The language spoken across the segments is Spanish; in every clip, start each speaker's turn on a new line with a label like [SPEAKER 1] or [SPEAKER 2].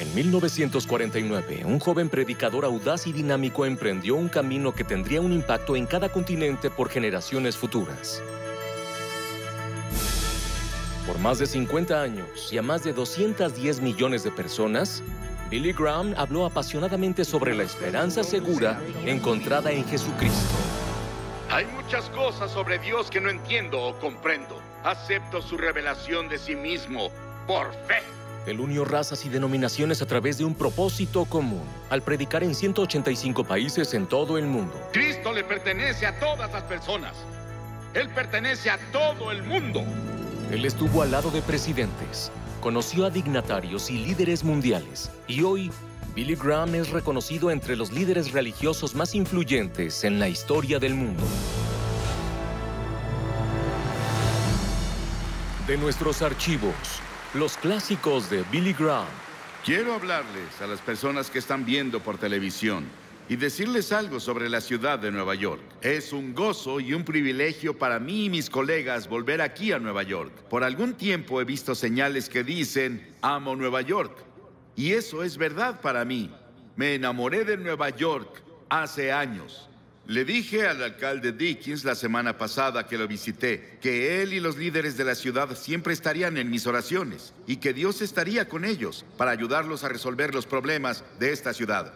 [SPEAKER 1] En 1949, un joven predicador audaz y dinámico emprendió un camino que tendría un impacto en cada continente por generaciones futuras. Por más de 50 años y a más de 210 millones de personas, Billy Graham habló apasionadamente sobre la esperanza segura encontrada en Jesucristo. Hay muchas cosas sobre Dios que no entiendo o comprendo. Acepto su revelación de sí mismo por fe. Él unió razas y denominaciones a través de un propósito común, al predicar en 185 países en todo el mundo. Cristo le pertenece a todas las personas. Él pertenece a todo el mundo. Él estuvo al lado de presidentes, conoció a dignatarios y líderes mundiales, y hoy Billy Graham es reconocido entre los líderes religiosos más influyentes en la historia del mundo. De nuestros archivos, los clásicos de Billy Graham. Quiero hablarles a las personas que están viendo por televisión y decirles algo sobre la ciudad de Nueva York. Es un gozo y un privilegio para mí y mis colegas volver aquí a Nueva York. Por algún tiempo he visto señales que dicen, amo Nueva York. Y eso es verdad para mí. Me enamoré de Nueva York hace años. Le dije al alcalde Dickens la semana pasada que lo visité que él y los líderes de la ciudad siempre estarían en mis oraciones y que Dios estaría con ellos para ayudarlos a resolver los problemas de esta ciudad.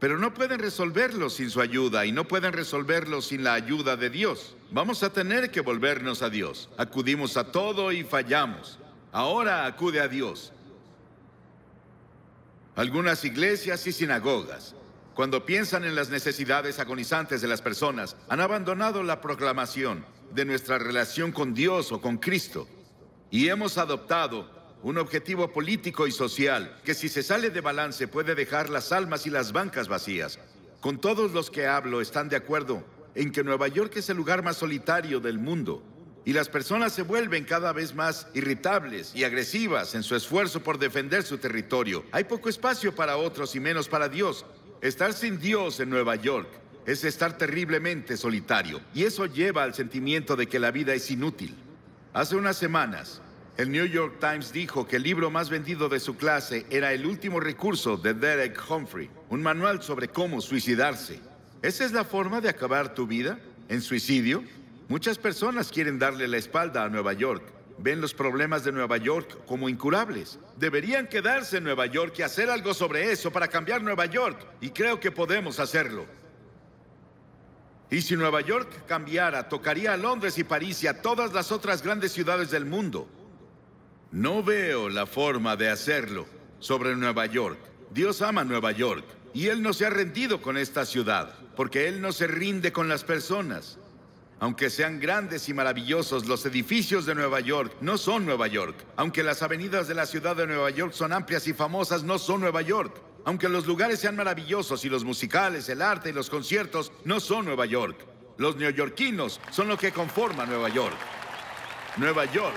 [SPEAKER 1] Pero no pueden resolverlos sin su ayuda y no pueden resolverlos sin la ayuda de Dios. Vamos a tener que volvernos a Dios. Acudimos a todo y fallamos. Ahora acude a Dios. Algunas iglesias y sinagogas cuando piensan en las necesidades agonizantes de las personas, han abandonado la proclamación de nuestra relación con Dios o con Cristo y hemos adoptado un objetivo político y social que si se sale de balance puede dejar las almas y las bancas vacías. Con todos los que hablo están de acuerdo en que Nueva York es el lugar más solitario del mundo y las personas se vuelven cada vez más irritables y agresivas en su esfuerzo por defender su territorio. Hay poco espacio para otros y menos para Dios, Estar sin Dios en Nueva York es estar terriblemente solitario, y eso lleva al sentimiento de que la vida es inútil. Hace unas semanas, el New York Times dijo que el libro más vendido de su clase era El último recurso de Derek Humphrey, un manual sobre cómo suicidarse. ¿Esa es la forma de acabar tu vida? ¿En suicidio? Muchas personas quieren darle la espalda a Nueva York ven los problemas de Nueva York como incurables. Deberían quedarse en Nueva York y hacer algo sobre eso para cambiar Nueva York. Y creo que podemos hacerlo. Y si Nueva York cambiara, tocaría a Londres y París y a todas las otras grandes ciudades del mundo. No veo la forma de hacerlo sobre Nueva York. Dios ama Nueva York y Él no se ha rendido con esta ciudad, porque Él no se rinde con las personas. Aunque sean grandes y maravillosos, los edificios de Nueva York no son Nueva York. Aunque las avenidas de la ciudad de Nueva York son amplias y famosas, no son Nueva York. Aunque los lugares sean maravillosos y los musicales, el arte y los conciertos, no son Nueva York. Los neoyorquinos son lo que conforma Nueva York. Nueva York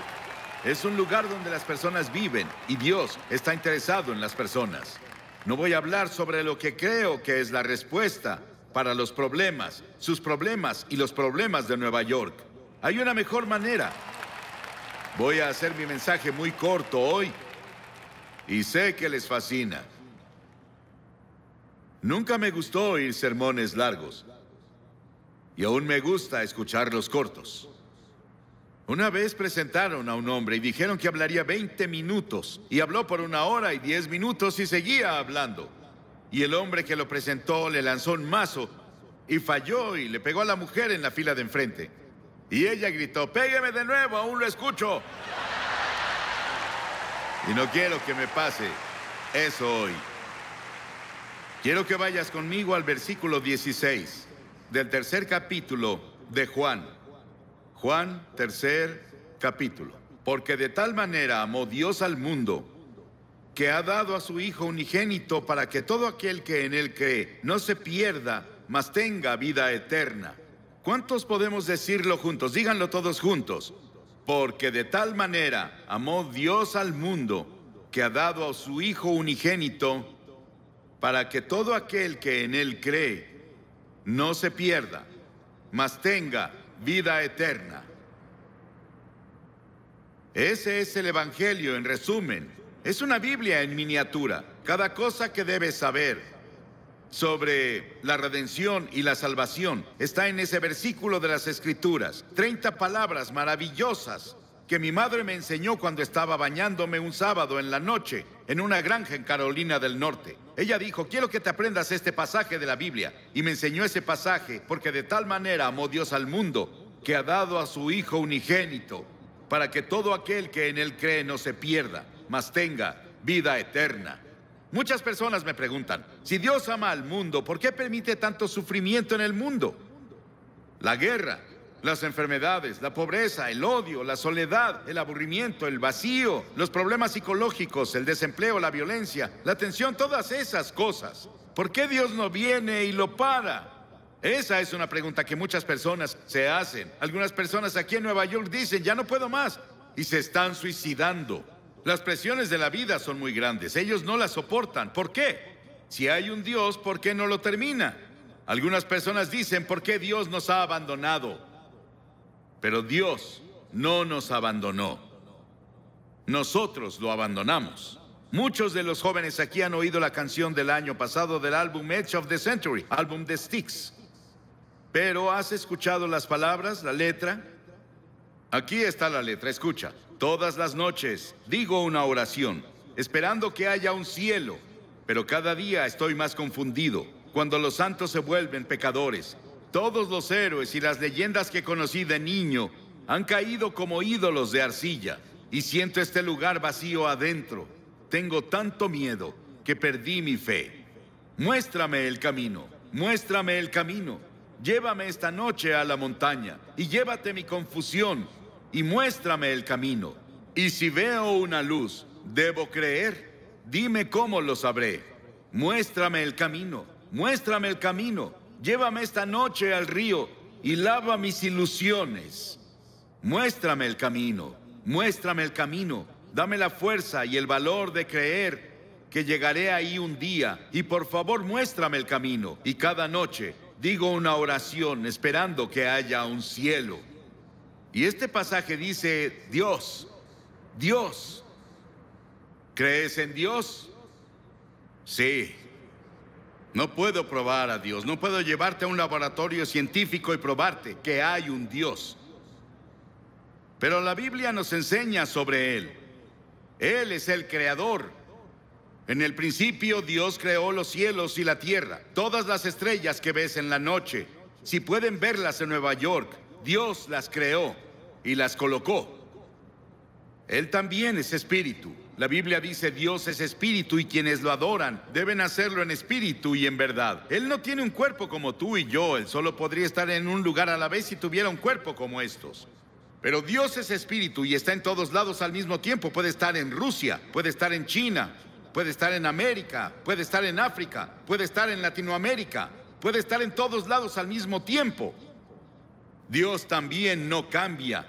[SPEAKER 1] es un lugar donde las personas viven y Dios está interesado en las personas. No voy a hablar sobre lo que creo que es la respuesta, para los problemas, sus problemas y los problemas de Nueva York. Hay una mejor manera. Voy a hacer mi mensaje muy corto hoy y sé que les fascina. Nunca me gustó oír sermones largos y aún me gusta escuchar los cortos. Una vez presentaron a un hombre y dijeron que hablaría 20 minutos y habló por una hora y 10 minutos y seguía hablando y el hombre que lo presentó le lanzó un mazo y falló y le pegó a la mujer en la fila de enfrente. Y ella gritó, pégueme de nuevo, aún lo escucho. Y no quiero que me pase eso hoy. Quiero que vayas conmigo al versículo 16 del tercer capítulo de Juan. Juan, tercer capítulo. Porque de tal manera amó Dios al mundo que ha dado a su Hijo unigénito para que todo aquel que en Él cree no se pierda, mas tenga vida eterna. ¿Cuántos podemos decirlo juntos? Díganlo todos juntos. Porque de tal manera amó Dios al mundo que ha dado a su Hijo unigénito para que todo aquel que en Él cree no se pierda, mas tenga vida eterna. Ese es el Evangelio en resumen. Es una Biblia en miniatura. Cada cosa que debes saber sobre la redención y la salvación está en ese versículo de las Escrituras. Treinta palabras maravillosas que mi madre me enseñó cuando estaba bañándome un sábado en la noche en una granja en Carolina del Norte. Ella dijo, quiero que te aprendas este pasaje de la Biblia. Y me enseñó ese pasaje porque de tal manera amó Dios al mundo que ha dado a su Hijo unigénito para que todo aquel que en él cree no se pierda, mas tenga vida eterna. Muchas personas me preguntan, si Dios ama al mundo, ¿por qué permite tanto sufrimiento en el mundo? La guerra, las enfermedades, la pobreza, el odio, la soledad, el aburrimiento, el vacío, los problemas psicológicos, el desempleo, la violencia, la tensión, todas esas cosas. ¿Por qué Dios no viene y lo para? Esa es una pregunta que muchas personas se hacen. Algunas personas aquí en Nueva York dicen, ya no puedo más, y se están suicidando. Las presiones de la vida son muy grandes. Ellos no las soportan. ¿Por qué? Si hay un Dios, ¿por qué no lo termina? Algunas personas dicen, ¿por qué Dios nos ha abandonado? Pero Dios no nos abandonó. Nosotros lo abandonamos. Muchos de los jóvenes aquí han oído la canción del año pasado del álbum Edge of the Century, álbum de Sticks. Pero ¿has escuchado las palabras, la letra? Aquí está la letra, escucha. Todas las noches digo una oración, esperando que haya un cielo, pero cada día estoy más confundido, cuando los santos se vuelven pecadores. Todos los héroes y las leyendas que conocí de niño han caído como ídolos de arcilla, y siento este lugar vacío adentro. Tengo tanto miedo que perdí mi fe. Muéstrame el camino, muéstrame el camino. Llévame esta noche a la montaña y llévate mi confusión y muéstrame el camino. Y si veo una luz, ¿debo creer? Dime cómo lo sabré. Muéstrame el camino, muéstrame el camino. Llévame esta noche al río y lava mis ilusiones. Muéstrame el camino, muéstrame el camino. Dame la fuerza y el valor de creer que llegaré ahí un día. Y por favor muéstrame el camino. Y cada noche digo una oración esperando que haya un cielo. Y este pasaje dice, Dios, Dios, ¿crees en Dios? Sí. No puedo probar a Dios, no puedo llevarte a un laboratorio científico y probarte que hay un Dios. Pero la Biblia nos enseña sobre Él. Él es el creador. En el principio Dios creó los cielos y la tierra, todas las estrellas que ves en la noche. Si pueden verlas en Nueva York, Dios las creó y las colocó. Él también es espíritu. La Biblia dice Dios es espíritu y quienes lo adoran deben hacerlo en espíritu y en verdad. Él no tiene un cuerpo como tú y yo, él solo podría estar en un lugar a la vez si tuviera un cuerpo como estos. Pero Dios es espíritu y está en todos lados al mismo tiempo. Puede estar en Rusia, puede estar en China, puede estar en América, puede estar en África, puede estar en Latinoamérica, puede estar en todos lados al mismo tiempo. Dios también no cambia.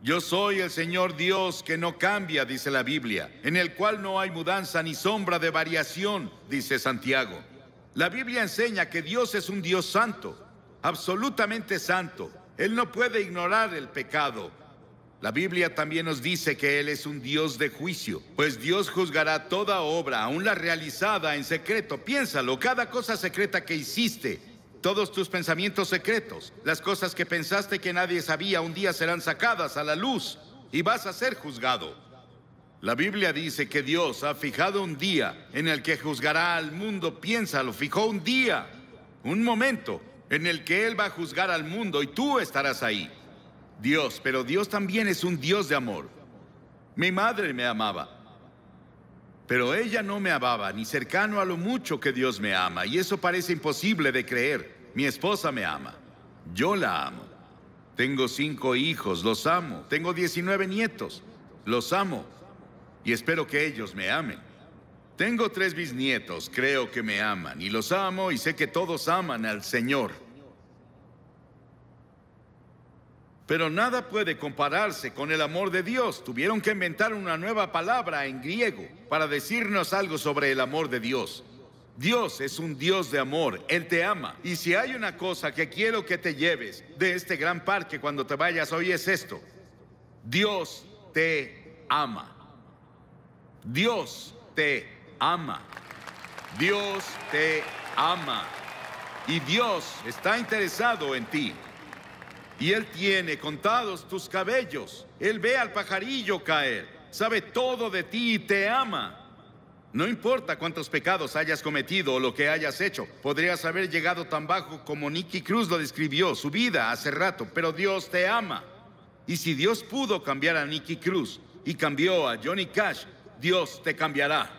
[SPEAKER 1] Yo soy el Señor Dios que no cambia, dice la Biblia, en el cual no hay mudanza ni sombra de variación, dice Santiago. La Biblia enseña que Dios es un Dios santo, absolutamente santo. Él no puede ignorar el pecado. La Biblia también nos dice que Él es un Dios de juicio, pues Dios juzgará toda obra, aun la realizada en secreto. Piénsalo, cada cosa secreta que hiciste, todos tus pensamientos secretos, las cosas que pensaste que nadie sabía, un día serán sacadas a la luz y vas a ser juzgado. La Biblia dice que Dios ha fijado un día en el que juzgará al mundo. Piénsalo, fijó un día, un momento en el que Él va a juzgar al mundo y tú estarás ahí. Dios, pero Dios también es un Dios de amor. Mi madre me amaba. Pero ella no me amaba, ni cercano a lo mucho que Dios me ama, y eso parece imposible de creer. Mi esposa me ama. Yo la amo. Tengo cinco hijos, los amo. Tengo 19 nietos, los amo. Y espero que ellos me amen. Tengo tres bisnietos, creo que me aman, y los amo, y sé que todos aman al Señor. Pero nada puede compararse con el amor de Dios. Tuvieron que inventar una nueva palabra en griego para decirnos algo sobre el amor de Dios. Dios es un Dios de amor, Él te ama. Y si hay una cosa que quiero que te lleves de este gran parque cuando te vayas hoy es esto. Dios te ama. Dios te ama. Dios te ama. Y Dios está interesado en ti y Él tiene contados tus cabellos. Él ve al pajarillo caer, sabe todo de ti y te ama. No importa cuántos pecados hayas cometido o lo que hayas hecho, podrías haber llegado tan bajo como Nicky Cruz lo describió, su vida hace rato, pero Dios te ama. Y si Dios pudo cambiar a Nicky Cruz y cambió a Johnny Cash, Dios te cambiará,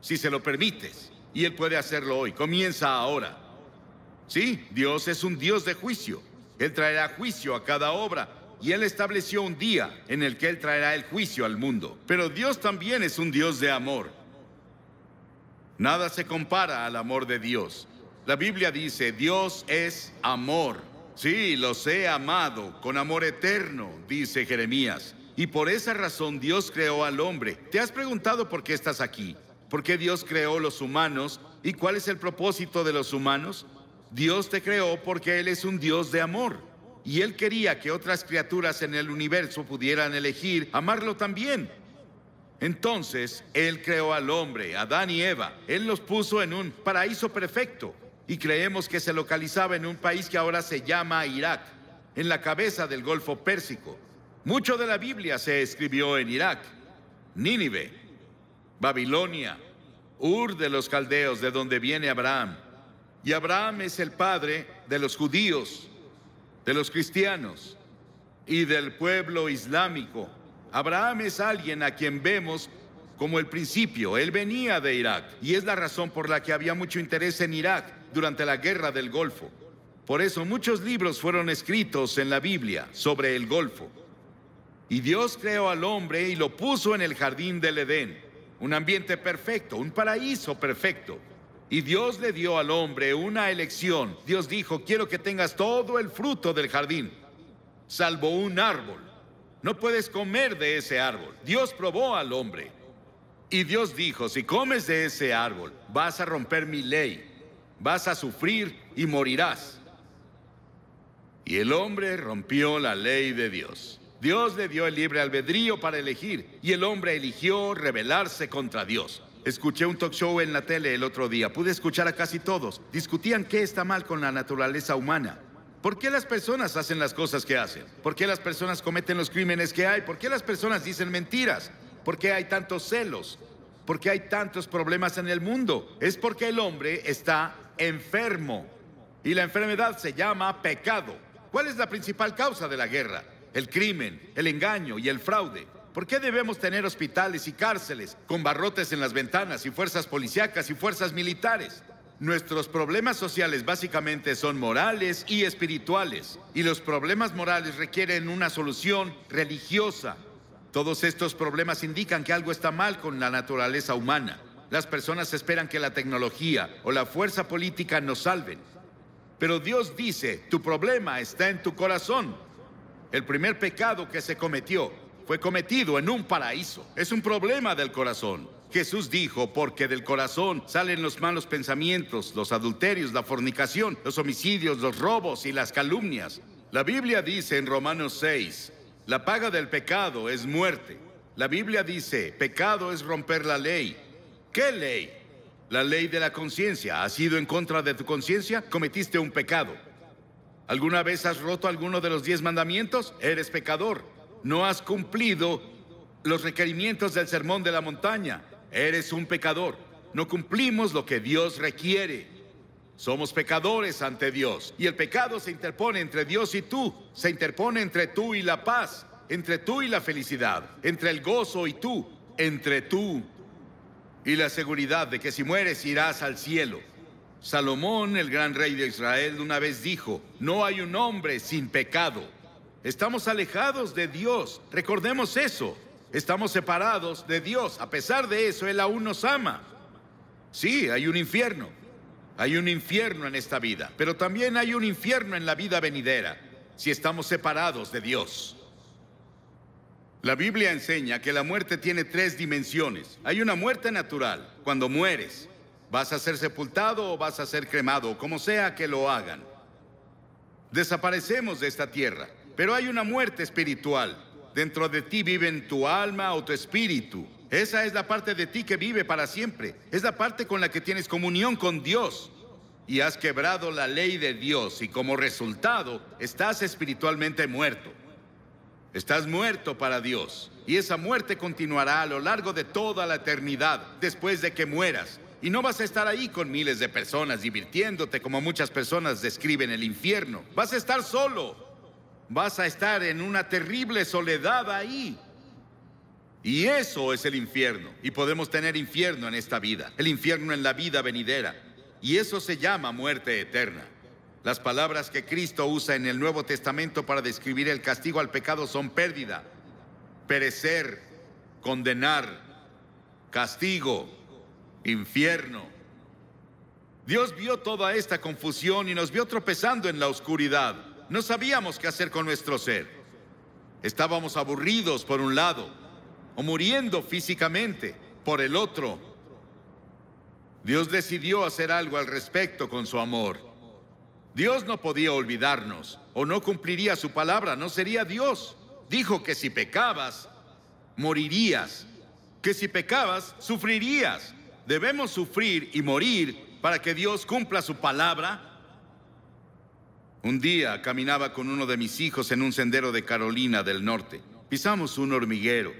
[SPEAKER 1] si se lo permites. Y Él puede hacerlo hoy, comienza ahora. Sí, Dios es un Dios de juicio, él traerá juicio a cada obra. Y Él estableció un día en el que Él traerá el juicio al mundo. Pero Dios también es un Dios de amor. Nada se compara al amor de Dios. La Biblia dice, Dios es amor. Sí, los he amado con amor eterno, dice Jeremías. Y por esa razón Dios creó al hombre. ¿Te has preguntado por qué estás aquí? ¿Por qué Dios creó los humanos? ¿Y cuál es el propósito de los humanos? Dios te creó porque Él es un Dios de amor. Y Él quería que otras criaturas en el universo pudieran elegir amarlo también. Entonces, Él creó al hombre, Adán y Eva. Él los puso en un paraíso perfecto. Y creemos que se localizaba en un país que ahora se llama Irak, en la cabeza del Golfo Pérsico. Mucho de la Biblia se escribió en Irak. Nínive, Babilonia, Ur de los Caldeos, de donde viene Abraham. Y Abraham es el padre de los judíos, de los cristianos y del pueblo islámico. Abraham es alguien a quien vemos como el principio. Él venía de Irak y es la razón por la que había mucho interés en Irak durante la guerra del Golfo. Por eso muchos libros fueron escritos en la Biblia sobre el Golfo. Y Dios creó al hombre y lo puso en el jardín del Edén, un ambiente perfecto, un paraíso perfecto. Y Dios le dio al hombre una elección. Dios dijo, quiero que tengas todo el fruto del jardín, salvo un árbol. No puedes comer de ese árbol. Dios probó al hombre. Y Dios dijo, si comes de ese árbol, vas a romper mi ley, vas a sufrir y morirás. Y el hombre rompió la ley de Dios. Dios le dio el libre albedrío para elegir y el hombre eligió rebelarse contra Dios. Escuché un talk show en la tele el otro día. Pude escuchar a casi todos. Discutían qué está mal con la naturaleza humana. ¿Por qué las personas hacen las cosas que hacen? ¿Por qué las personas cometen los crímenes que hay? ¿Por qué las personas dicen mentiras? ¿Por qué hay tantos celos? ¿Por qué hay tantos problemas en el mundo? Es porque el hombre está enfermo. Y la enfermedad se llama pecado. ¿Cuál es la principal causa de la guerra? El crimen, el engaño y el fraude. ¿Por qué debemos tener hospitales y cárceles con barrotes en las ventanas y fuerzas policíacas y fuerzas militares? Nuestros problemas sociales básicamente son morales y espirituales, y los problemas morales requieren una solución religiosa. Todos estos problemas indican que algo está mal con la naturaleza humana. Las personas esperan que la tecnología o la fuerza política nos salven. Pero Dios dice, tu problema está en tu corazón. El primer pecado que se cometió fue cometido en un paraíso. Es un problema del corazón. Jesús dijo, porque del corazón salen los malos pensamientos, los adulterios, la fornicación, los homicidios, los robos y las calumnias. La Biblia dice en Romanos 6, la paga del pecado es muerte. La Biblia dice, pecado es romper la ley. ¿Qué ley? La ley de la conciencia. ¿Has ido en contra de tu conciencia? Cometiste un pecado. ¿Alguna vez has roto alguno de los diez mandamientos? Eres pecador no has cumplido los requerimientos del sermón de la montaña. Eres un pecador. No cumplimos lo que Dios requiere. Somos pecadores ante Dios. Y el pecado se interpone entre Dios y tú. Se interpone entre tú y la paz. Entre tú y la felicidad. Entre el gozo y tú. Entre tú y la seguridad de que si mueres irás al cielo. Salomón, el gran rey de Israel, una vez dijo, no hay un hombre sin pecado. Estamos alejados de Dios. Recordemos eso. Estamos separados de Dios. A pesar de eso, Él aún nos ama. Sí, hay un infierno. Hay un infierno en esta vida, pero también hay un infierno en la vida venidera, si estamos separados de Dios. La Biblia enseña que la muerte tiene tres dimensiones. Hay una muerte natural, cuando mueres. Vas a ser sepultado o vas a ser cremado, como sea que lo hagan. Desaparecemos de esta tierra. Pero hay una muerte espiritual. Dentro de ti viven tu alma o tu espíritu. Esa es la parte de ti que vive para siempre. Es la parte con la que tienes comunión con Dios. Y has quebrado la ley de Dios y como resultado estás espiritualmente muerto. Estás muerto para Dios. Y esa muerte continuará a lo largo de toda la eternidad después de que mueras. Y no vas a estar ahí con miles de personas divirtiéndote como muchas personas describen el infierno. Vas a estar solo vas a estar en una terrible soledad ahí. Y eso es el infierno. Y podemos tener infierno en esta vida, el infierno en la vida venidera. Y eso se llama muerte eterna. Las palabras que Cristo usa en el Nuevo Testamento para describir el castigo al pecado son pérdida, perecer, condenar, castigo, infierno. Dios vio toda esta confusión y nos vio tropezando en la oscuridad. No sabíamos qué hacer con nuestro ser. Estábamos aburridos por un lado o muriendo físicamente por el otro. Dios decidió hacer algo al respecto con su amor. Dios no podía olvidarnos o no cumpliría su palabra, no sería Dios. Dijo que si pecabas, morirías, que si pecabas, sufrirías. Debemos sufrir y morir para que Dios cumpla su palabra un día caminaba con uno de mis hijos en un sendero de Carolina del Norte. Pisamos un hormiguero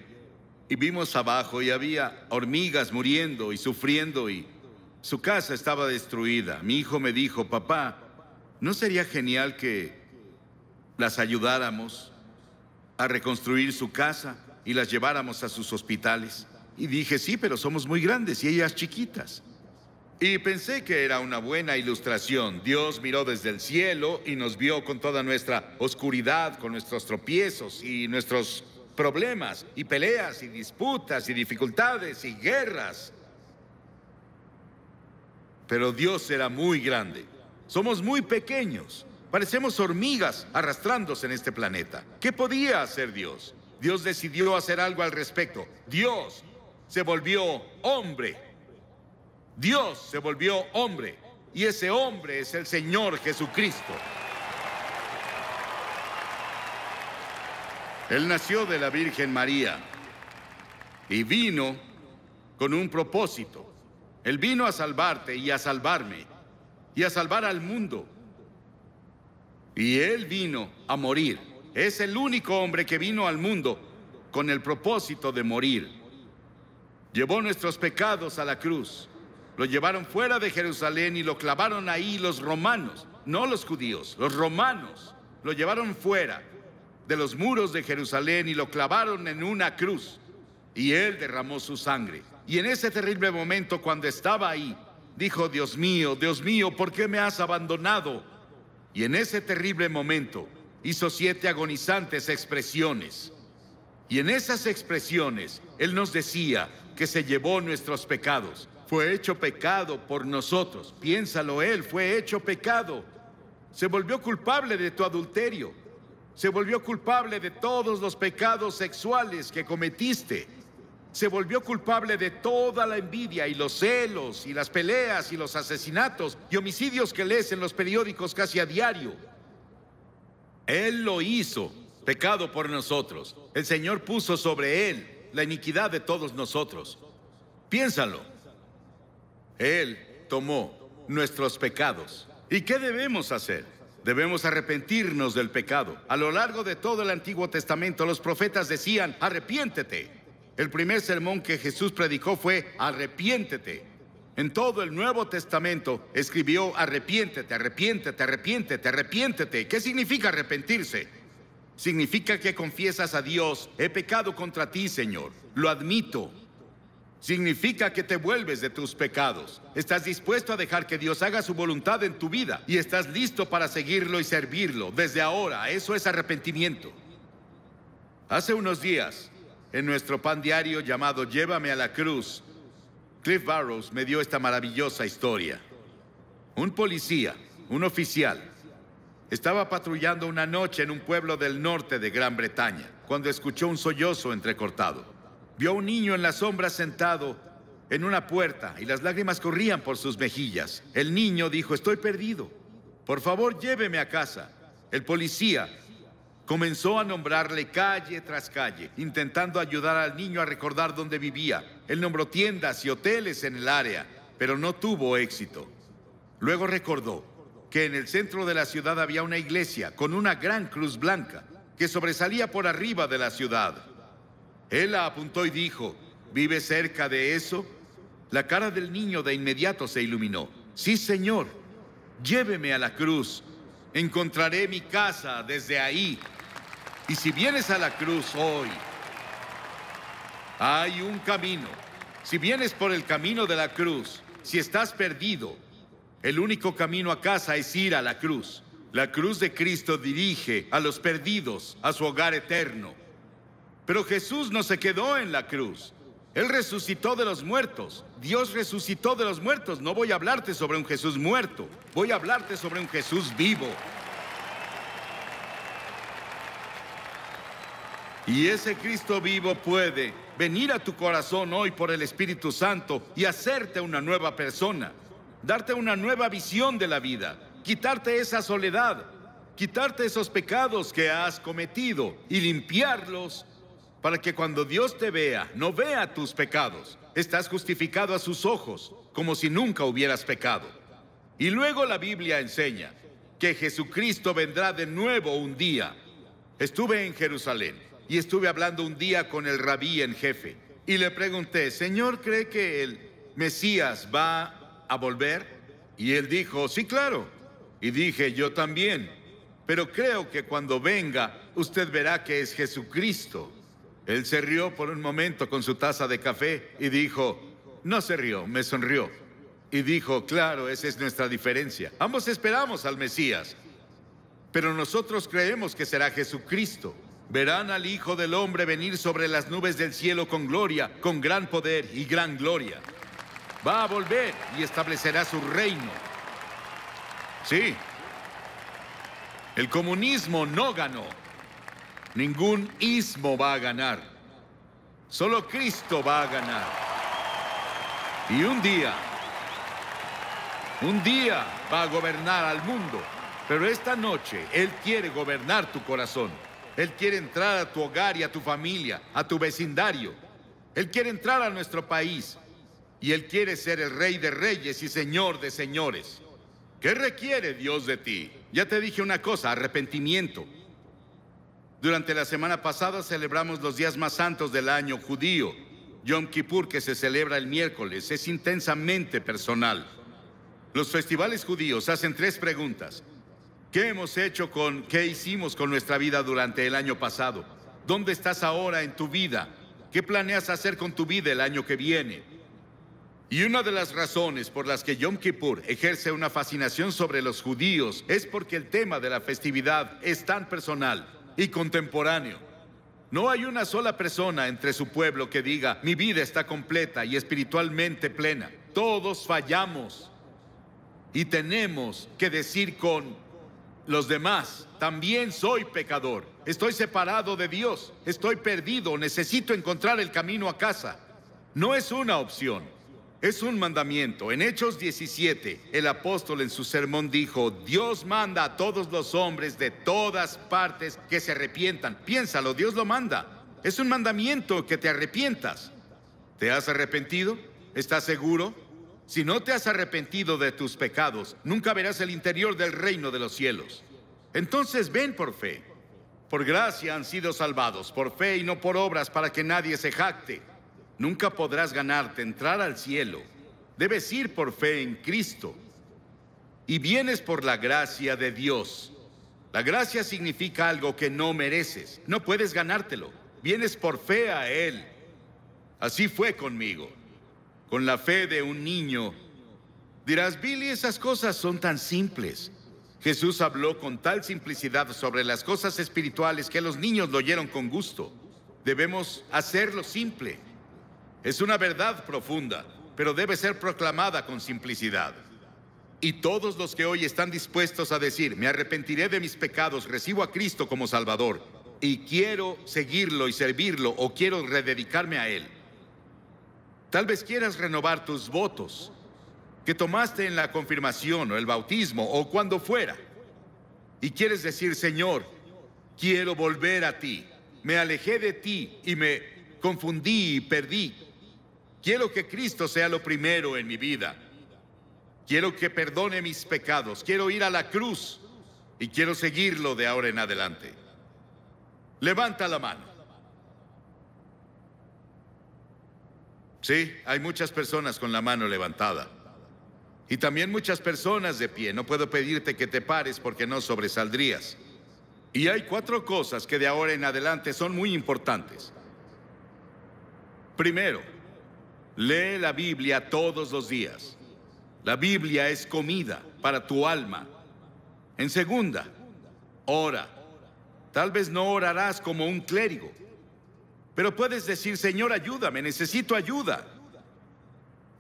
[SPEAKER 1] y vimos abajo y había hormigas muriendo y sufriendo y su casa estaba destruida. Mi hijo me dijo, papá, ¿no sería genial que las ayudáramos a reconstruir su casa y las lleváramos a sus hospitales? Y dije, sí, pero somos muy grandes y ellas chiquitas. Y pensé que era una buena ilustración. Dios miró desde el cielo y nos vio con toda nuestra oscuridad, con nuestros tropiezos y nuestros problemas y peleas y disputas y dificultades y guerras. Pero Dios era muy grande. Somos muy pequeños. Parecemos hormigas arrastrándose en este planeta. ¿Qué podía hacer Dios? Dios decidió hacer algo al respecto. Dios se volvió hombre Dios se volvió hombre y ese hombre es el Señor Jesucristo. Él nació de la Virgen María y vino con un propósito. Él vino a salvarte y a salvarme y a salvar al mundo. Y Él vino a morir. Es el único hombre que vino al mundo con el propósito de morir. Llevó nuestros pecados a la cruz lo llevaron fuera de Jerusalén y lo clavaron ahí los romanos, no los judíos, los romanos. Lo llevaron fuera de los muros de Jerusalén y lo clavaron en una cruz. Y él derramó su sangre. Y en ese terrible momento, cuando estaba ahí, dijo, Dios mío, Dios mío, ¿por qué me has abandonado? Y en ese terrible momento hizo siete agonizantes expresiones. Y en esas expresiones Él nos decía que se llevó nuestros pecados, fue hecho pecado por nosotros. Piénsalo él, fue hecho pecado. Se volvió culpable de tu adulterio. Se volvió culpable de todos los pecados sexuales que cometiste. Se volvió culpable de toda la envidia y los celos y las peleas y los asesinatos y homicidios que lees en los periódicos casi a diario. Él lo hizo, pecado por nosotros. El Señor puso sobre él la iniquidad de todos nosotros. Piénsalo. Él tomó nuestros pecados. ¿Y qué debemos hacer? Debemos arrepentirnos del pecado. A lo largo de todo el Antiguo Testamento los profetas decían, arrepiéntete. El primer sermón que Jesús predicó fue, arrepiéntete. En todo el Nuevo Testamento escribió, arrepiéntete, arrepiéntete, arrepiéntete, arrepiéntete. ¿Qué significa arrepentirse? Significa que confiesas a Dios, he pecado contra ti, Señor. Lo admito, Significa que te vuelves de tus pecados. Estás dispuesto a dejar que Dios haga su voluntad en tu vida y estás listo para seguirlo y servirlo desde ahora. Eso es arrepentimiento. Hace unos días, en nuestro pan diario llamado Llévame a la cruz, Cliff Barrows me dio esta maravillosa historia. Un policía, un oficial, estaba patrullando una noche en un pueblo del norte de Gran Bretaña cuando escuchó un sollozo entrecortado vio a un niño en la sombra sentado en una puerta y las lágrimas corrían por sus mejillas. El niño dijo, estoy perdido, por favor lléveme a casa. El policía comenzó a nombrarle calle tras calle, intentando ayudar al niño a recordar dónde vivía. Él nombró tiendas y hoteles en el área, pero no tuvo éxito. Luego recordó que en el centro de la ciudad había una iglesia con una gran cruz blanca que sobresalía por arriba de la ciudad. Él la apuntó y dijo, ¿vive cerca de eso? La cara del niño de inmediato se iluminó. Sí, señor, lléveme a la cruz. Encontraré mi casa desde ahí. Y si vienes a la cruz hoy, hay un camino. Si vienes por el camino de la cruz, si estás perdido, el único camino a casa es ir a la cruz. La cruz de Cristo dirige a los perdidos a su hogar eterno. Pero Jesús no se quedó en la cruz. Él resucitó de los muertos. Dios resucitó de los muertos. No voy a hablarte sobre un Jesús muerto. Voy a hablarte sobre un Jesús vivo. Y ese Cristo vivo puede venir a tu corazón hoy por el Espíritu Santo y hacerte una nueva persona, darte una nueva visión de la vida, quitarte esa soledad, quitarte esos pecados que has cometido y limpiarlos para que cuando Dios te vea, no vea tus pecados. Estás justificado a sus ojos, como si nunca hubieras pecado. Y luego la Biblia enseña que Jesucristo vendrá de nuevo un día. Estuve en Jerusalén y estuve hablando un día con el rabí en jefe y le pregunté, Señor, ¿cree que el Mesías va a volver? Y él dijo, sí, claro. Y dije, yo también. Pero creo que cuando venga, usted verá que es Jesucristo él se rió por un momento con su taza de café y dijo, no se rió, me sonrió. Y dijo, claro, esa es nuestra diferencia. Ambos esperamos al Mesías, pero nosotros creemos que será Jesucristo. Verán al Hijo del Hombre venir sobre las nubes del cielo con gloria, con gran poder y gran gloria. Va a volver y establecerá su reino. Sí, el comunismo no ganó. Ningún ismo va a ganar. Solo Cristo va a ganar. Y un día, un día va a gobernar al mundo. Pero esta noche Él quiere gobernar tu corazón. Él quiere entrar a tu hogar y a tu familia, a tu vecindario. Él quiere entrar a nuestro país. Y Él quiere ser el rey de reyes y señor de señores. ¿Qué requiere Dios de ti? Ya te dije una cosa, arrepentimiento. Durante la semana pasada celebramos los días más santos del año judío. Yom Kippur, que se celebra el miércoles, es intensamente personal. Los festivales judíos hacen tres preguntas. ¿Qué hemos hecho con, qué hicimos con nuestra vida durante el año pasado? ¿Dónde estás ahora en tu vida? ¿Qué planeas hacer con tu vida el año que viene? Y una de las razones por las que Yom Kippur ejerce una fascinación sobre los judíos es porque el tema de la festividad es tan personal y contemporáneo. No hay una sola persona entre su pueblo que diga, mi vida está completa y espiritualmente plena. Todos fallamos y tenemos que decir con los demás, también soy pecador, estoy separado de Dios, estoy perdido, necesito encontrar el camino a casa. No es una opción, es un mandamiento. En Hechos 17, el apóstol en su sermón dijo, Dios manda a todos los hombres de todas partes que se arrepientan. Piénsalo, Dios lo manda. Es un mandamiento que te arrepientas. ¿Te has arrepentido? ¿Estás seguro? Si no te has arrepentido de tus pecados, nunca verás el interior del reino de los cielos. Entonces ven por fe. Por gracia han sido salvados, por fe y no por obras, para que nadie se jacte. Nunca podrás ganarte entrar al cielo. Debes ir por fe en Cristo. Y vienes por la gracia de Dios. La gracia significa algo que no mereces. No puedes ganártelo. Vienes por fe a Él. Así fue conmigo. Con la fe de un niño. Dirás, Billy, esas cosas son tan simples. Jesús habló con tal simplicidad sobre las cosas espirituales que los niños lo oyeron con gusto. Debemos hacerlo simple. Es una verdad profunda, pero debe ser proclamada con simplicidad. Y todos los que hoy están dispuestos a decir, me arrepentiré de mis pecados, recibo a Cristo como Salvador y quiero seguirlo y servirlo o quiero rededicarme a Él. Tal vez quieras renovar tus votos que tomaste en la confirmación o el bautismo o cuando fuera. Y quieres decir, Señor, quiero volver a ti. Me alejé de ti y me confundí y perdí. Quiero que Cristo sea lo primero en mi vida. Quiero que perdone mis pecados. Quiero ir a la cruz y quiero seguirlo de ahora en adelante. Levanta la mano. Sí, hay muchas personas con la mano levantada. Y también muchas personas de pie. No puedo pedirte que te pares porque no sobresaldrías. Y hay cuatro cosas que de ahora en adelante son muy importantes. Primero, Lee la Biblia todos los días. La Biblia es comida para tu alma. En segunda, ora. Tal vez no orarás como un clérigo, pero puedes decir, Señor, ayúdame, necesito ayuda.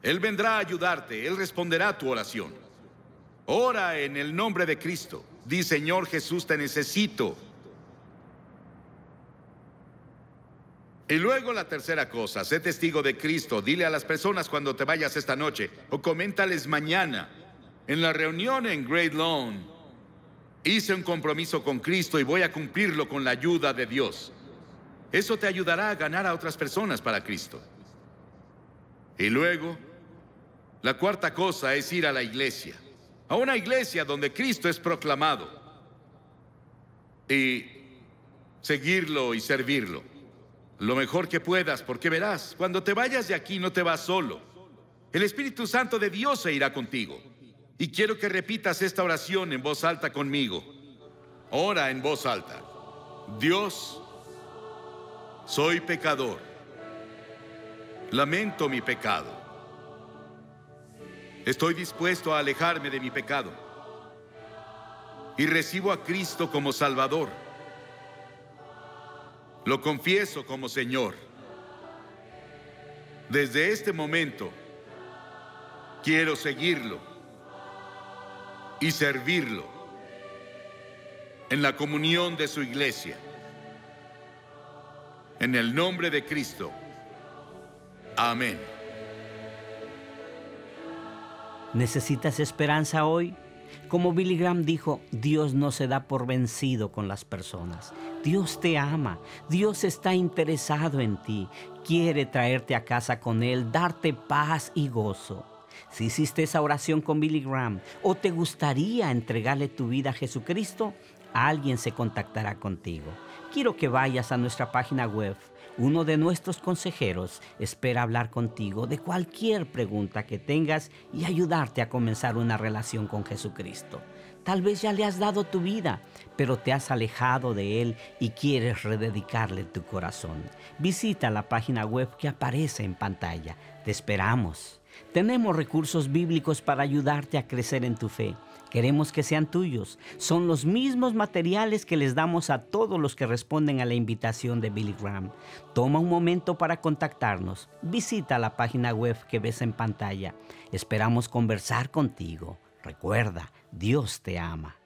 [SPEAKER 1] Él vendrá a ayudarte, Él responderá a tu oración. Ora en el nombre de Cristo. Di, Señor Jesús, te necesito. Y luego la tercera cosa, sé testigo de Cristo, dile a las personas cuando te vayas esta noche o coméntales mañana. En la reunión en Great Lawn, hice un compromiso con Cristo y voy a cumplirlo con la ayuda de Dios. Eso te ayudará a ganar a otras personas para Cristo. Y luego, la cuarta cosa es ir a la iglesia, a una iglesia donde Cristo es proclamado y seguirlo y servirlo lo mejor que puedas, porque verás, cuando te vayas de aquí no te vas solo. El Espíritu Santo de Dios se irá contigo. Y quiero que repitas esta oración en voz alta conmigo. Ora en voz alta. Dios, soy pecador. Lamento mi pecado. Estoy dispuesto a alejarme de mi pecado. Y recibo a Cristo como Salvador lo confieso como Señor. Desde este momento quiero seguirlo y servirlo en la comunión de su iglesia. En el nombre de Cristo. Amén.
[SPEAKER 2] ¿Necesitas esperanza hoy? Como Billy Graham dijo, Dios no se da por vencido con las personas. Dios te ama, Dios está interesado en ti, quiere traerte a casa con Él, darte paz y gozo. Si hiciste esa oración con Billy Graham o te gustaría entregarle tu vida a Jesucristo, alguien se contactará contigo. Quiero que vayas a nuestra página web. Uno de nuestros consejeros espera hablar contigo de cualquier pregunta que tengas y ayudarte a comenzar una relación con Jesucristo. Tal vez ya le has dado tu vida, pero te has alejado de Él y quieres rededicarle tu corazón. Visita la página web que aparece en pantalla. Te esperamos. Tenemos recursos bíblicos para ayudarte a crecer en tu fe. Queremos que sean tuyos. Son los mismos materiales que les damos a todos los que responden a la invitación de Billy Graham. Toma un momento para contactarnos. Visita la página web que ves en pantalla. Esperamos conversar contigo. Recuerda, Dios te ama.